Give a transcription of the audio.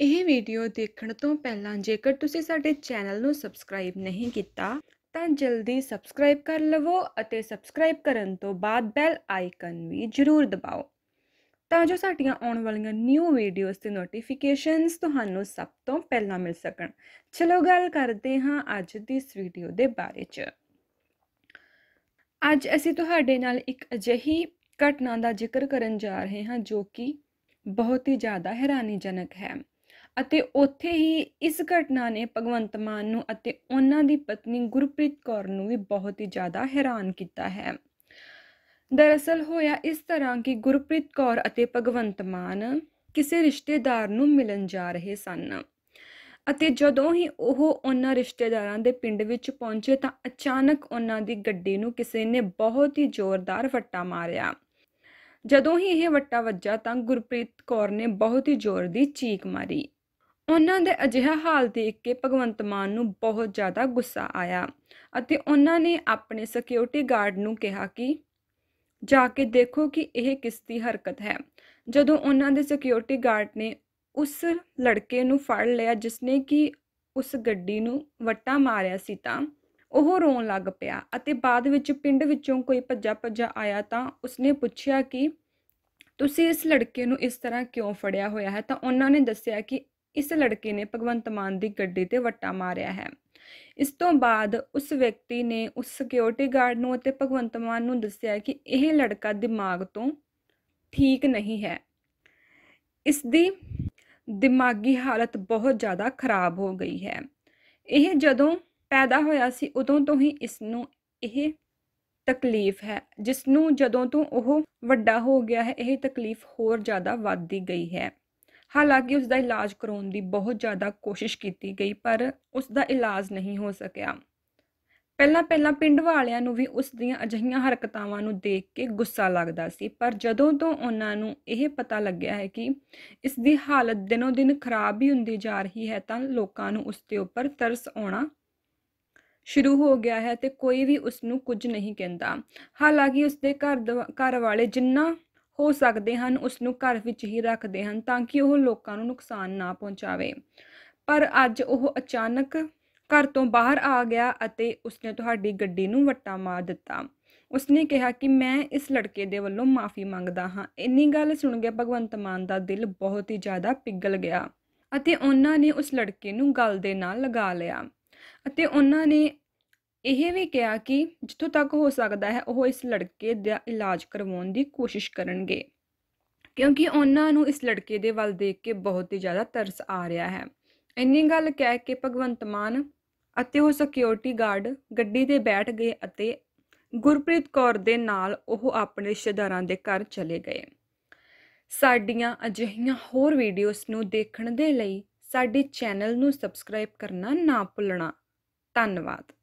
ਇਹ ਵੀਡੀਓ ਦੇਖਣ ਤੋਂ ਪਹਿਲਾਂ ਜੇਕਰ ਤੁਸੀਂ ਸਾਡੇ ਚੈਨਲ ਨੂੰ ਸਬਸਕ੍ਰਾਈਬ ਨਹੀਂ ਕੀਤਾ ਤਾਂ ਜਲਦੀ ਸਬਸਕ੍ਰਾਈਬ ਕਰ ਲਵੋ ਅਤੇ ਸਬਸਕ੍ਰਾਈਬ ਕਰਨ ਤੋਂ ਬਾਅਦ ਬੈਲ ਆਈਕਨ ਵੀ ਜ਼ਰੂਰ ਦਬਾਓ ਤਾਂ ਜੋ ਸਾਡੀਆਂ ਆਉਣ ਵਾਲੀਆਂ ਨਿਊ ਵੀਡੀਓਜ਼ ਤੇ ਨੋਟੀਫਿਕੇਸ਼ਨਸ ਤੁਹਾਨੂੰ ਸਭ ਤੋਂ ਪਹਿਲਾਂ ਮਿਲ ਸਕਣ ਚਲੋ ਗੱਲ ਕਰਦੇ ਹਾਂ ਅੱਜ ਦੀ ਇਸ ਵੀਡੀਓ ਦੇ ਬਾਰੇ 'ਚ ਅੱਜ ਅਸੀਂ ਤੁਹਾਡੇ ਨਾਲ ਇੱਕ ਅਜਿਹੀ ਘਟਨਾ ਦਾ ਜ਼ਿਕਰ ਕਰਨ ਜਾ ਰਹੇ ਹਾਂ ਜੋ ਕਿ ਬਹੁਤ ਹੀ ਜ਼ਿਆਦਾ ਹੈਰਾਨੀਜਨਕ ਹੈ ਅਤੇ ਉੱਥੇ ਹੀ ਇਸ ਘਟਨਾ ਨੇ ਭਗਵੰਤ ਮਾਨ ਨੂੰ ਅਤੇ ਉਹਨਾਂ ਦੀ ਪਤਨੀ ਗੁਰਪ੍ਰੀਤ ਕੌਰ ਨੂੰ ਵੀ ਬਹੁਤ ਹੀ ਜ਼ਿਆਦਾ ਹੈਰਾਨ ਕੀਤਾ ਹੈ ਦਰਅਸਲ ਹੋਇਆ ਇਸ ਤਰ੍ਹਾਂ ਕਿ ਗੁਰਪ੍ਰੀਤ ਕੌਰ ਅਤੇ ਭਗਵੰਤ ਮਾਨ ਕਿਸੇ ਰਿਸ਼ਤੇਦਾਰ ਨੂੰ ਮਿਲਣ ਜਾ ਰਹੇ ਸਨ ਅਤੇ ਜਦੋਂ ਹੀ ਉਹ ਉਹਨਾਂ ਰਿਸ਼ਤੇਦਾਰਾਂ ਦੇ ਪਿੰਡ ਵਿੱਚ ਪਹੁੰਚੇ ਤਾਂ ਅਚਾਨਕ ਉਹਨਾਂ ਦੀ ਗੱਡੀ ਨੂੰ ਕਿਸੇ ਨੇ ਬਹੁਤ ਹੀ ਜ਼ੋਰਦਾਰ ਵੱਟਾ ਮਾਰਿਆ ਜਦੋਂ ਹੀ ਇਹ ਵੱਟਾ ਵੱਜਾ ਤਾਂ ਗੁਰਪ੍ਰੀਤ ਕੌਰ ਨੇ ਬਹੁਤ ਹੀ ਜ਼ੋਰ ਦੀ ਚੀਕ ਮਾਰੀ ਉਹਨਾਂ ਦੇ ਅਜਿਹਾ ਹਾਲ ਦੇਖ ਕੇ ਭਗਵੰਤ ਮਾਨ ਨੂੰ ਬਹੁਤ ਜ਼ਿਆਦਾ ਗੁੱਸਾ ਆਇਆ ਅਤੇ ਉਹਨਾਂ ਨੇ ਆਪਣੇ ਸਿਕਿਉਰਿਟੀ ਗਾਰਡ ਨੂੰ ਕਿਹਾ ਕਿ ਜਾ ਕੇ ਦੇਖੋ ਕਿ ਇਹ ਕਿਸ ਦੀ ਹਰਕਤ ਹੈ ਜਦੋਂ ਉਹਨਾਂ ਦੇ ਸਿਕਿਉਰਿਟੀ ਗਾਰਡ ਨੇ ਉਸ ਲੜਕੇ ਨੂੰ ਫੜ ਲਿਆ ਜਿਸਨੇ ਕਿ ਉਸ ਗੱਡੀ ਨੂੰ ਵੱਟਾ ਮਾਰਿਆ ਸੀ ਤਾਂ ਉਹ ਰੋਣ ਲੱਗ ਪਿਆ ਅਤੇ ਬਾਅਦ ਵਿੱਚ ਪਿੰਡ ਵਿੱਚੋਂ ਕੋਈ ਭੱਜਾ ਭੱਜਾ ਆਇਆ ਤਾਂ ਉਸਨੇ ਪੁੱਛਿਆ ਕਿ ਤੁਸੀਂ ਇਸ ਲੜਕੇ ਨੂੰ ਇਸ ਤਰ੍ਹਾਂ ਕਿਉਂ ਫੜਿਆ ਹੋਇਆ ਹੈ ਤਾਂ ਉਹਨਾਂ ਨੇ ਦੱਸਿਆ ਕਿ ਇਸ ਲੜਕੇ ਨੇ ਭਗਵੰਤ ਮਾਨ ਦੀ ਗੱਡੀ ਤੇ ਵੱਟਾ ਮਾਰਿਆ ਹੈ ਇਸ ਤੋਂ ਬਾਅਦ ਉਸ ਵਿਅਕਤੀ ਨੇ ਉਸ ਸਿਕਿਉਰਿਟੀ ਗਾਰਡ ਨੂੰ ਅਤੇ ਭਗਵੰਤ ਮਾਨ ਨੂੰ ਦੱਸਿਆ ਕਿ ਇਹ ਲੜਕਾ ਦਿਮਾਗ ਤੋਂ ਠੀਕ ਨਹੀਂ ਹੈ ਇਸ ਦੀ ਦਿਮਾਗੀ ਹਾਲਤ ਬਹੁਤ ਜ਼ਿਆਦਾ ਖਰਾਬ ਹੋ ਗਈ ਹੈ ਇਹ ਜਦੋਂ ਪੈਦਾ ਹੋਇਆ ਸੀ ਉਦੋਂ ਤੋਂ ਹੀ ਇਸ ਨੂੰ ਇਹ ਤਕਲੀਫ ਹੈ ਜਿਸ ਨੂੰ ਜਦੋਂ ਤੋਂ ਉਹ ਵੱਡਾ ਹੋ ਗਿਆ ਹੈ ਇਹ ਤਕਲੀਫ ਹੋਰ ਜ਼ਿਆਦਾ ਵੱਧਦੀ ਗਈ ਹੈ ਹਾਲਾਂਕਿ ਉਸ ਦਾ ਇਲਾਜ ਕਰਾਉਣ ਦੀ ਬਹੁਤ ਜ਼ਿਆਦਾ ਕੋਸ਼ਿਸ਼ ਕੀਤੀ ਗਈ ਪਰ ਉਸ ਦਾ ਇਲਾਜ ਨਹੀਂ ਹੋ ਸਕਿਆ ਪਹਿਲਾਂ ਪਹਿਲਾਂ ਪਿੰਡ ਵਾਲਿਆਂ ਨੂੰ ਵੀ ਉਸ ਦੀਆਂ ਅਜਹੀਆਂ ਹਰਕਤਾਵਾਂ ਨੂੰ ਦੇਖ ਕੇ ਗੁੱਸਾ ਲੱਗਦਾ ਸੀ ਪਰ ਜਦੋਂ ਤੋਂ ਉਹਨਾਂ ਨੂੰ ਇਹ ਪਤਾ ਲੱਗਿਆ ਹੈ ਕਿ ਇਸ ਦੀ ਹਾਲਤ ਦਿਨੋਂ ਦਿਨ ਖਰਾਬ ਹੀ ਹੁੰਦੀ ਜਾ ਰਹੀ ਹੈ ਤਾਂ ਲੋਕਾਂ ਨੂੰ ਉਸ ਦੇ ਉੱਪਰ ਤਰਸ ਆਉਣਾ ਸ਼ੁਰੂ ਹੋ ਗਿਆ ਹੈ ਤੇ ਕੋਈ ਵੀ ਉਸ ਨੂੰ ਕੁਝ ਨਹੀਂ ਕਹਿੰਦਾ ਹਾਲਾਂਕਿ ਉਸ ਦੇ ਘਰ ਘਰ ਵਾਲੇ ਜਿੰਨਾ ਹੋ ਸਕਦੇ ਹਨ ਉਸ ਨੂੰ ਘਰ ਵਿੱਚ ਹੀ ਰੱਖਦੇ ਹਨ ਤਾਂ ਕਿ ਉਹ ਲੋਕਾਂ ਨੂੰ ਨੁਕਸਾਨ ਨਾ ਪਹੁੰਚਾਵੇ ਪਰ ਅੱਜ ਉਹ ਅਚਾਨਕ ਘਰ ਤੋਂ ਬਾਹਰ ਆ ਗਿਆ ਅਤੇ ਉਸਨੇ ਤੁਹਾਡੀ ਗੱਡੀ ਨੂੰ ਵੱਟਾ ਮਾਰ ਦਿੱਤਾ ਉਸਨੇ ਕਿਹਾ ਕਿ ਮੈਂ ਇਸ ਲੜਕੇ ਦੇ ਵੱਲੋਂ ਮਾਫੀ ਮੰਗਦਾ ਹਾਂ ਇੰਨੀ ਗੱਲ ਸੁਣ ਕੇ ਭਗਵੰਤ ਮਾਨ ਦਾ ਦਿਲ ਬਹੁਤ ਹੀ ਜ਼ਿਆਦਾ ਪਿਗਲ ਗਿਆ ਅਤੇ ਉਹਨਾਂ ਨੇ ਉਸ ਲੜਕੇ ਨੂੰ ਗਲ ਦੇ ਨਾਲ ਲਗਾ ਲਿਆ ਅਤੇ ਉਹਨਾਂ ਨੇ ਇਹ ਵੀ ਕਿਹਾ ਕਿ ਜਿੱਥੋਂ ਤੱਕ ਹੋ ਸਕਦਾ ਹੈ ਉਹ ਇਸ ਲੜਕੇ ਦਾ ਇਲਾਜ ਕਰਵਾਉਣ ਦੀ ਕੋਸ਼ਿਸ਼ ਕਰਨਗੇ ਕਿਉਂਕਿ ਉਹਨਾਂ ਨੂੰ ਇਸ ਲੜਕੇ ਦੇ ਵੱਲ ਦੇਖ ਕੇ ਬਹੁਤ ਹੀ ਜ਼ਿਆਦਾ ਤਰਸ ਆ ਰਿਹਾ ਹੈ ਇੰਨੀ ਗੱਲ ਕਹਿ ਕੇ ਭਗਵੰਤ ਮਾਨ ਅਤੇ ਉਹ ਸਿਕਿਉਰਿਟੀ ਗਾਰਡ ਗੱਡੀ ਤੇ ਬੈਠ ਗਏ ਅਤੇ ਗੁਰਪ੍ਰੀਤ ਕੌਰ ਦੇ ਨਾਲ ਉਹ ਆਪਣੇ ਰਿਸ਼ਤੇਦਾਰਾਂ ਦੇ ਘਰ ਚਲੇ ਗਏ ਸਾਡੀਆਂ ਅਜਿਹੀਆਂ ਹੋਰ ਵੀਡੀਓਜ਼ ਨੂੰ ਦੇਖਣ ਦੇ ਲਈ ਸਾਡੇ ਚੈਨਲ ਨੂੰ ਸਬਸਕ੍ਰਾਈਬ ਕਰਨਾ ਨਾ ਭੁੱਲਣਾ ਧੰਨਵਾਦ